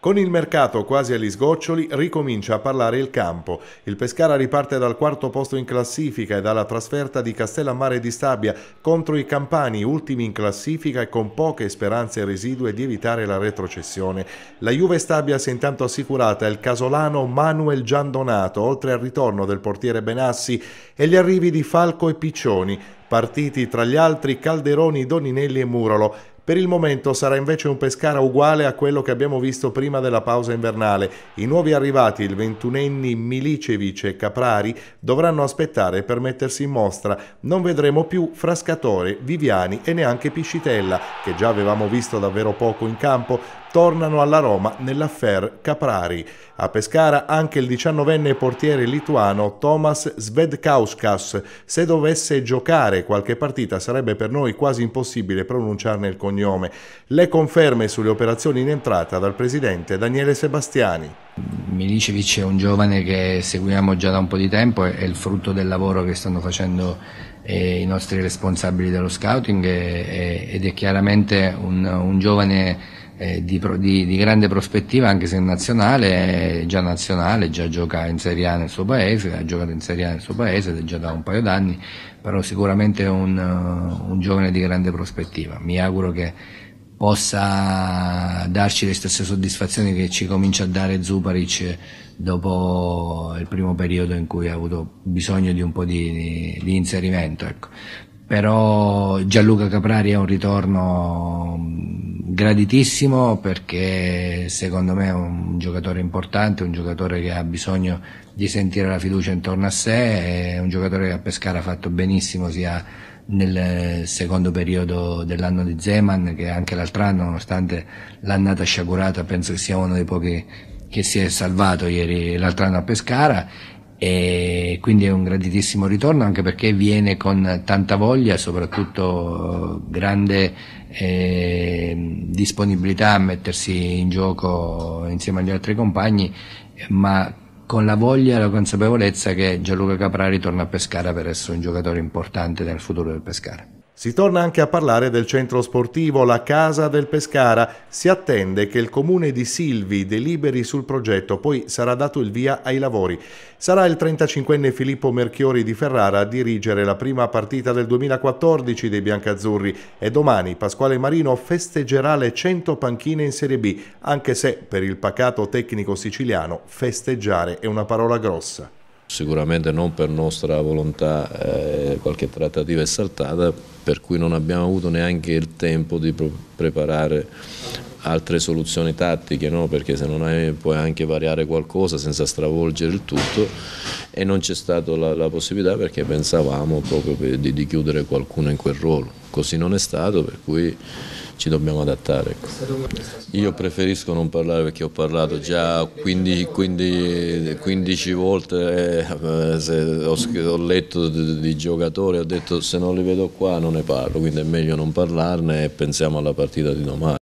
Con il mercato quasi agli sgoccioli ricomincia a parlare il campo. Il Pescara riparte dal quarto posto in classifica e dalla trasferta di Castellammare di Stabia contro i Campani, ultimi in classifica e con poche speranze residue di evitare la retrocessione. La Juve Stabia si è intanto assicurata il casolano Manuel Giandonato, oltre al ritorno del portiere Benassi e gli arrivi di Falco e Piccioni partiti tra gli altri Calderoni, Doninelli e Murolo. Per il momento sarà invece un Pescara uguale a quello che abbiamo visto prima della pausa invernale. I nuovi arrivati, il ventunenni Milicevic e Caprari, dovranno aspettare per mettersi in mostra. Non vedremo più Frascatore, Viviani e neanche Piscitella, che già avevamo visto davvero poco in campo, tornano alla Roma nell'affair Caprari. A Pescara anche il 19enne portiere lituano Thomas Svedkauskas. Se dovesse giocare qualche partita sarebbe per noi quasi impossibile pronunciarne il cognome. Le conferme sulle operazioni in entrata dal presidente Daniele Sebastiani. Milicevic è un giovane che seguiamo già da un po' di tempo, è il frutto del lavoro che stanno facendo eh, i nostri responsabili dello scouting ed è chiaramente un, un giovane eh, di, di, di, grande prospettiva anche se nazionale, è già nazionale, già gioca in Serie A nel suo paese, ha giocato in Serie A nel suo paese ed è già da un paio d'anni, però sicuramente è un, uh, un giovane di grande prospettiva. Mi auguro che possa darci le stesse soddisfazioni che ci comincia a dare Zuparic dopo il primo periodo in cui ha avuto bisogno di un po' di, di inserimento. Ecco. Però Gianluca Caprari è un ritorno graditissimo perché secondo me è un giocatore importante, un giocatore che ha bisogno di sentire la fiducia intorno a sé, è un giocatore che a Pescara ha fatto benissimo sia nel secondo periodo dell'anno di Zeman che anche l'altro anno nonostante l'annata sciagurata penso che sia uno dei pochi che si è salvato ieri l'altro anno a Pescara e quindi è un graditissimo ritorno anche perché viene con tanta voglia, soprattutto grande eh, disponibilità a mettersi in gioco insieme agli altri compagni, ma con la voglia e la consapevolezza che Gianluca Caprari torna a Pescara per essere un giocatore importante nel futuro del Pescara. Si torna anche a parlare del centro sportivo La Casa del Pescara. Si attende che il comune di Silvi deliberi sul progetto, poi sarà dato il via ai lavori. Sarà il 35enne Filippo Merchiori di Ferrara a dirigere la prima partita del 2014 dei biancazzurri e domani Pasquale Marino festeggerà le 100 panchine in Serie B, anche se per il pacato tecnico siciliano festeggiare è una parola grossa. Sicuramente non per nostra volontà eh, qualche trattativa è saltata, per cui non abbiamo avuto neanche il tempo di preparare altre soluzioni tattiche, no? perché se non hai puoi anche variare qualcosa senza stravolgere il tutto e non c'è stata la, la, possibilità perché pensavamo proprio di, di chiudere qualcuno in quel ruolo così non è stato, per cui ci dobbiamo adattare. Ecco. Io preferisco non parlare perché ho parlato già 15, 15, 15 volte, eh, eh ho, ho, letto di, di giocatori, ho detto se non li vedo qua non ne parlo, quindi è meglio non parlarne e pensiamo alla partita di domani.